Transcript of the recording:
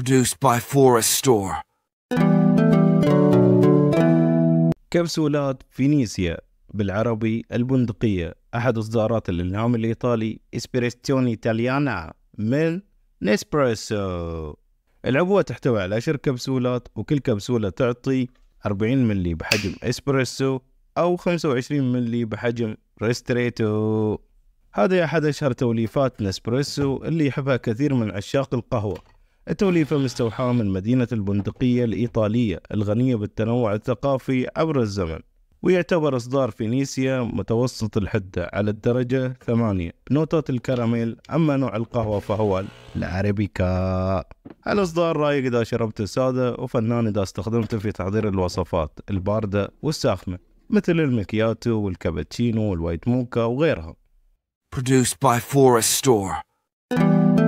produced by Forest Store. كبسولات فينيسيا بالعربي البندقية أحد إصدارات الإلهام الإيطالي إسبريستيوني إيطاليانا من نسبريسو العبوة تحتوي على عشر كبسولات وكل كبسولة تعطي 40 ملي بحجم إسبريسو أو 25 ملي بحجم ريستريتو هذا أحد أشهر توليفات نسبريسو اللي يحبها كثير من عشاق القهوة التوليفة مستوحاة من مدينة البندقية الإيطالية الغنية بالتنوع الثقافي عبر الزمن ويعتبر إصدار فينيسيا متوسط الحدة على الدرجة ثمانية نوتات الكراميل أما نوع القهوة فهو العربيكا الإصدار رايق إذا شربته سادة وفنان إذا استخدمته في تحضير الوصفات الباردة والساخنة مثل المكياتو والكابتشينو والوايت موكا وغيرها Produced by Forest Store